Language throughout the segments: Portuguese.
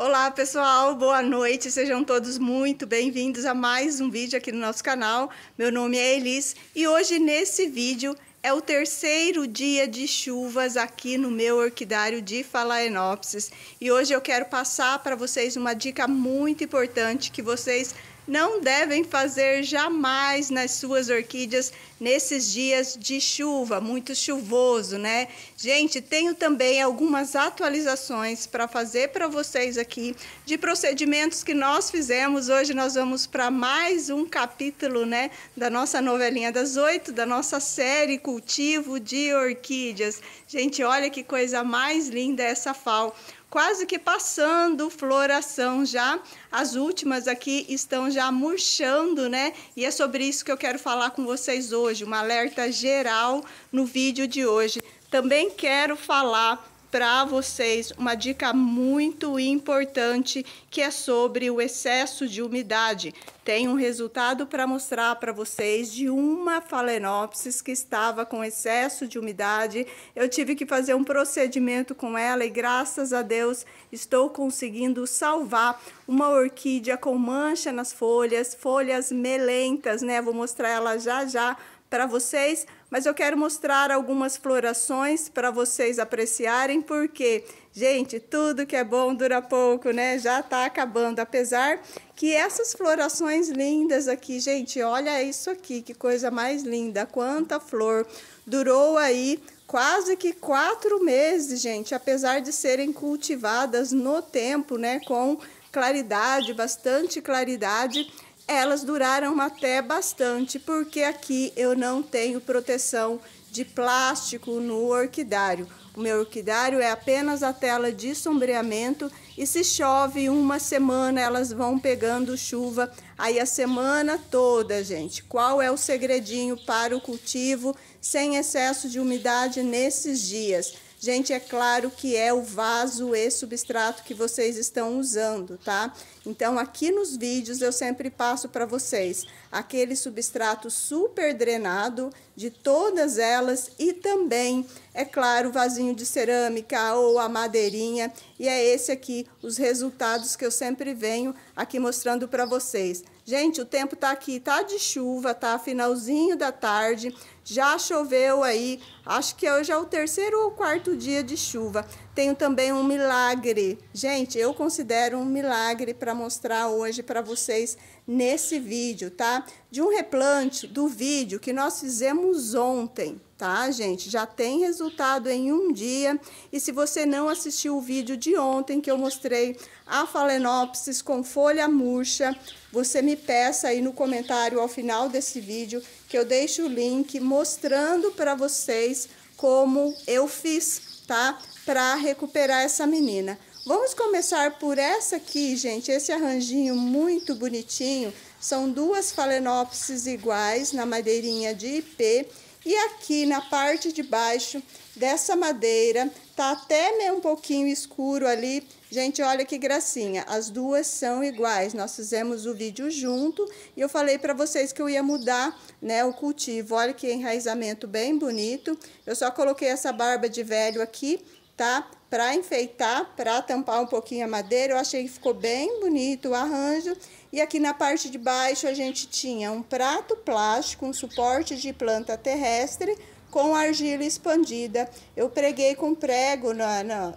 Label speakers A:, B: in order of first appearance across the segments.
A: Olá, pessoal, boa noite. Sejam todos muito bem-vindos a mais um vídeo aqui no nosso canal. Meu nome é Elis e hoje nesse vídeo é o terceiro dia de chuvas aqui no meu orquidário de Phalaenopsis. E hoje eu quero passar para vocês uma dica muito importante que vocês não devem fazer jamais nas suas orquídeas nesses dias de chuva, muito chuvoso, né? Gente, tenho também algumas atualizações para fazer para vocês aqui de procedimentos que nós fizemos. Hoje nós vamos para mais um capítulo, né, da nossa novelinha das oito, da nossa série Cultivo de Orquídeas. Gente, olha que coisa mais linda essa fal quase que passando floração já. As últimas aqui estão já murchando, né? E é sobre isso que eu quero falar com vocês hoje, um alerta geral no vídeo de hoje. Também quero falar para vocês uma dica muito importante que é sobre o excesso de umidade. Tem um resultado para mostrar para vocês de uma Phalaenopsis que estava com excesso de umidade. Eu tive que fazer um procedimento com ela e graças a Deus estou conseguindo salvar uma orquídea com mancha nas folhas, folhas melentas, né? Vou mostrar ela já já para vocês, mas eu quero mostrar algumas florações para vocês apreciarem, porque, gente, tudo que é bom dura pouco, né? Já está acabando, apesar que essas florações lindas aqui, gente, olha isso aqui, que coisa mais linda, quanta flor, durou aí quase que quatro meses, gente, apesar de serem cultivadas no tempo, né, com claridade, bastante claridade, elas duraram até bastante, porque aqui eu não tenho proteção de plástico no orquidário. O meu orquidário é apenas a tela de sombreamento e se chove uma semana, elas vão pegando chuva aí a semana toda, gente. Qual é o segredinho para o cultivo sem excesso de umidade nesses dias? Gente, é claro que é o vaso e substrato que vocês estão usando, tá? Então, aqui nos vídeos eu sempre passo para vocês aquele substrato super drenado de todas elas e também, é claro, o vasinho de cerâmica ou a madeirinha. E é esse aqui os resultados que eu sempre venho aqui mostrando para vocês. Gente, o tempo tá aqui, tá de chuva, tá? Finalzinho da tarde. Já choveu aí, acho que hoje é o terceiro ou quarto dia de chuva. Tenho também um milagre. Gente, eu considero um milagre para mostrar hoje para vocês nesse vídeo, tá? De um replante do vídeo que nós fizemos ontem, tá, gente? Já tem resultado em um dia. E se você não assistiu o vídeo de ontem que eu mostrei a Phalaenopsis com folha murcha, você me peça aí no comentário ao final desse vídeo que eu deixo o link mostrando para vocês como eu fiz, tá? Para recuperar essa menina. Vamos começar por essa aqui, gente, esse arranjinho muito bonitinho. São duas falenópsis iguais na madeirinha de IP. E aqui na parte de baixo dessa madeira, tá até meio um pouquinho escuro ali, Gente, olha que gracinha. As duas são iguais. Nós fizemos o vídeo junto e eu falei para vocês que eu ia mudar, né, o cultivo. Olha que enraizamento bem bonito. Eu só coloquei essa barba de velho aqui, tá? Para enfeitar, para tampar um pouquinho a madeira. Eu achei que ficou bem bonito o arranjo. E aqui na parte de baixo a gente tinha um prato plástico, um suporte de planta terrestre com argila expandida. Eu preguei com prego no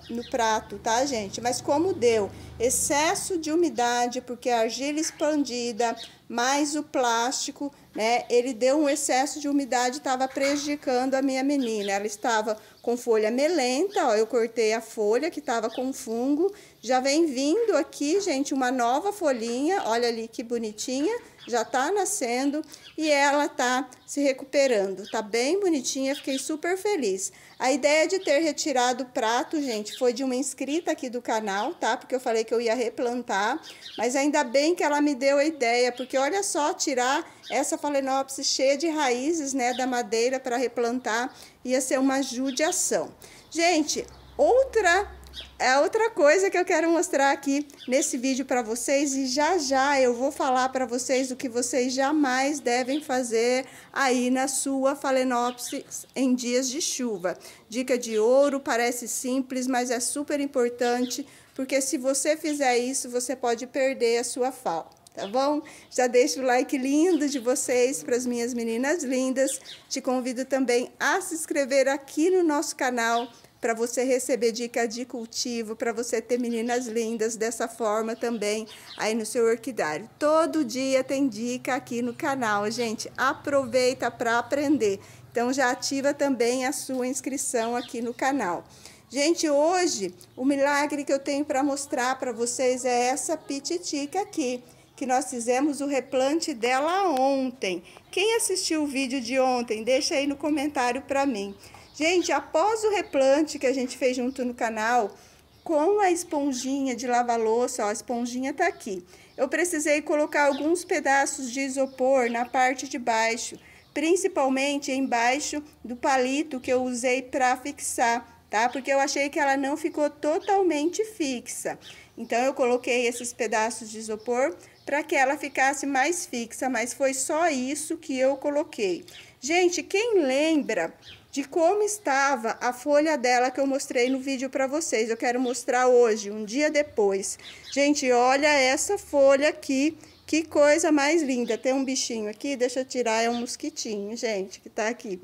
A: no prato, tá, gente? Mas como deu excesso de umidade, porque a argila expandida mais o plástico, né? Ele deu um excesso de umidade, estava prejudicando a minha menina. Ela estava com folha melenta, ó, eu cortei a folha que estava com fungo. Já vem vindo aqui, gente, uma nova folhinha, olha ali que bonitinha já está nascendo e ela está se recuperando. Está bem bonitinha, fiquei super feliz. A ideia de ter retirado o prato, gente, foi de uma inscrita aqui do canal, tá? Porque eu falei que eu ia replantar, mas ainda bem que ela me deu a ideia, porque olha só, tirar essa falenopsis cheia de raízes, né, da madeira para replantar, ia ser uma judiação. Gente, outra a é outra coisa que eu quero mostrar aqui nesse vídeo para vocês e já já eu vou falar para vocês o que vocês jamais devem fazer aí na sua Phalaenopsis em dias de chuva. Dica de ouro, parece simples, mas é super importante, porque se você fizer isso, você pode perder a sua fala, tá bom? Já deixa o like lindo de vocês para as minhas meninas lindas. Te convido também a se inscrever aqui no nosso canal para você receber dica de cultivo, para você ter meninas lindas dessa forma também aí no seu orquidário. Todo dia tem dica aqui no canal, gente. Aproveita para aprender. Então já ativa também a sua inscrição aqui no canal. Gente, hoje o milagre que eu tenho para mostrar para vocês é essa pititica aqui, que nós fizemos o replante dela ontem. Quem assistiu o vídeo de ontem, deixa aí no comentário para mim. Gente, após o replante que a gente fez junto no canal, com a esponjinha de lavar louça, ó, a esponjinha tá aqui. Eu precisei colocar alguns pedaços de isopor na parte de baixo, principalmente embaixo do palito que eu usei para fixar, tá? Porque eu achei que ela não ficou totalmente fixa. Então, eu coloquei esses pedaços de isopor para que ela ficasse mais fixa, mas foi só isso que eu coloquei. Gente, quem lembra de como estava a folha dela que eu mostrei no vídeo para vocês? Eu quero mostrar hoje, um dia depois. Gente, olha essa folha aqui, que coisa mais linda. Tem um bichinho aqui, deixa eu tirar, é um mosquitinho, gente, que está aqui.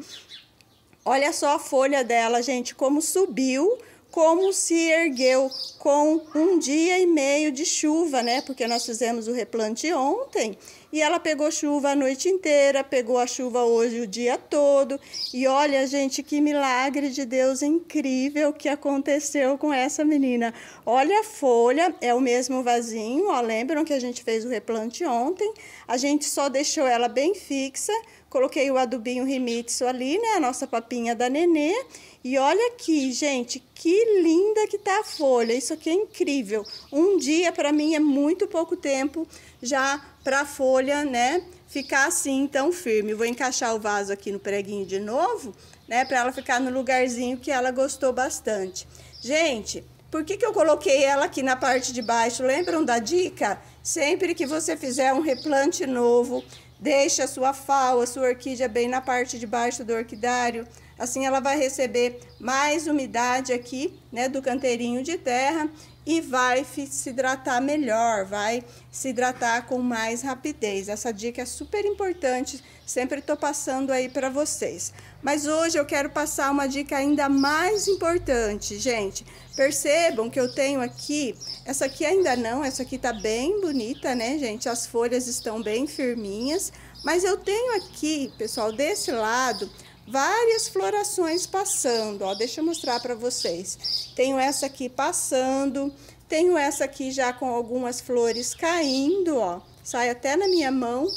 A: Olha só a folha dela, gente, como subiu como se ergueu com um dia e meio de chuva, né? Porque nós fizemos o replante ontem e ela pegou chuva a noite inteira, pegou a chuva hoje o dia todo. E olha, gente, que milagre de Deus incrível que aconteceu com essa menina. Olha a folha, é o mesmo vasinho, ó, lembram que a gente fez o replante ontem? A gente só deixou ela bem fixa, coloquei o adubinho rimitsu ali, né, a nossa papinha da nenê. E olha aqui, gente, que linda que tá a folha. Isso aqui é incrível. Um dia para mim é muito pouco tempo já para a folha, né, ficar assim tão firme. Vou encaixar o vaso aqui no preguinho de novo, né, para ela ficar no lugarzinho que ela gostou bastante. Gente, por que, que eu coloquei ela aqui na parte de baixo? Lembram da dica? Sempre que você fizer um replante novo, deixe a sua fal, a sua orquídea bem na parte de baixo do orquidário, Assim ela vai receber mais umidade aqui, né, do canteirinho de terra e vai se hidratar melhor, vai se hidratar com mais rapidez. Essa dica é super importante, sempre estou passando aí para vocês. Mas hoje eu quero passar uma dica ainda mais importante, gente. Percebam que eu tenho aqui, essa aqui ainda não, essa aqui tá bem bonita, né, gente? As folhas estão bem firminhas, mas eu tenho aqui, pessoal, desse lado, várias florações passando, ó, deixa eu mostrar para vocês. Tenho essa aqui passando, tenho essa aqui já com algumas flores caindo, ó, sai até na minha mão.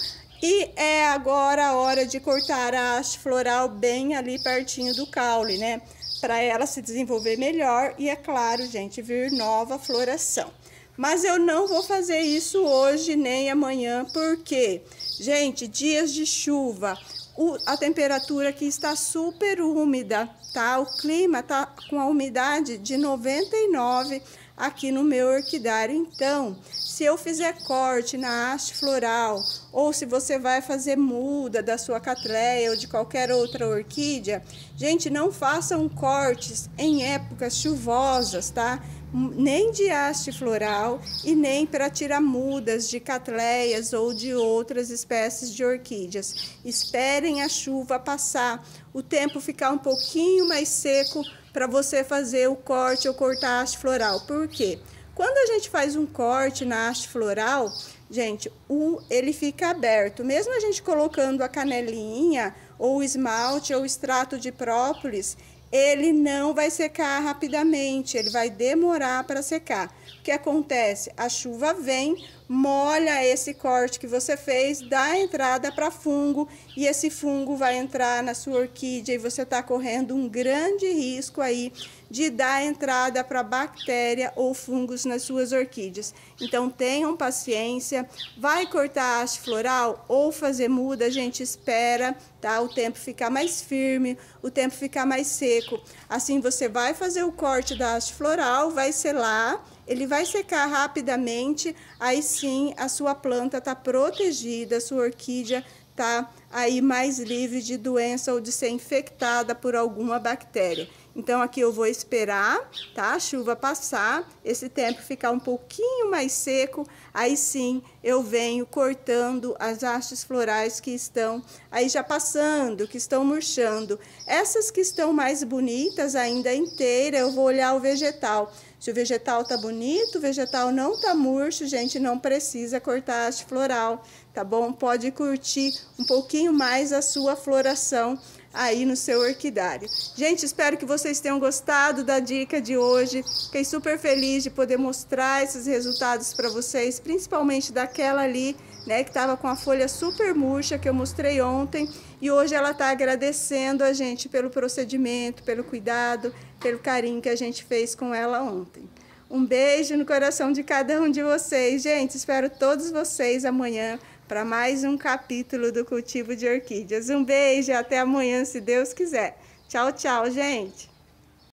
A: E é agora a hora de cortar a haste floral bem ali pertinho do caule, né? Para ela se desenvolver melhor e, é claro, gente, vir nova floração. Mas eu não vou fazer isso hoje nem amanhã, porque, gente, dias de chuva, o, a temperatura que está super úmida, tá? O clima tá com a umidade de 99 aqui no meu orquidário. Então, se eu fizer corte na haste floral, ou se você vai fazer muda da sua catleia ou de qualquer outra orquídea, gente, não façam cortes em épocas chuvosas, tá? nem de haste floral e nem para tirar mudas de catleias ou de outras espécies de orquídeas. Esperem a chuva passar, o tempo ficar um pouquinho mais seco para você fazer o corte ou cortar a haste floral. Por quê? Quando a gente faz um corte na haste floral, gente, o, ele fica aberto. Mesmo a gente colocando a canelinha, ou esmalte, ou extrato de própolis, ele não vai secar rapidamente, ele vai demorar para secar. O que acontece? A chuva vem, molha esse corte que você fez, dá entrada para fungo e esse fungo vai entrar na sua orquídea e você está correndo um grande risco aí de dar entrada para bactéria ou fungos nas suas orquídeas. Então tenham paciência, vai cortar a haste floral ou fazer muda, a gente espera, tá? O tempo ficar mais firme, o tempo ficar mais seco. Assim você vai fazer o corte da haste floral, vai selar ele vai secar rapidamente, aí sim a sua planta está protegida, a sua orquídea está aí mais livre de doença ou de ser infectada por alguma bactéria. Então aqui eu vou esperar, tá? A chuva passar, esse tempo ficar um pouquinho mais seco, aí sim eu venho cortando as hastes florais que estão aí já passando, que estão murchando. Essas que estão mais bonitas ainda inteira, eu vou olhar o vegetal. Se o vegetal tá bonito, o vegetal não tá murcho, gente, não precisa cortar a haste floral, tá bom? Pode curtir um pouquinho mais a sua floração aí no seu orquidário. Gente, espero que vocês tenham gostado da dica de hoje. Fiquei super feliz de poder mostrar esses resultados para vocês, principalmente daquela ali, né, que estava com a folha super murcha que eu mostrei ontem, e hoje ela está agradecendo a gente pelo procedimento, pelo cuidado, pelo carinho que a gente fez com ela ontem. Um beijo no coração de cada um de vocês. Gente, espero todos vocês amanhã para mais um capítulo do cultivo de orquídeas. Um beijo e até amanhã, se Deus quiser. Tchau, tchau, gente!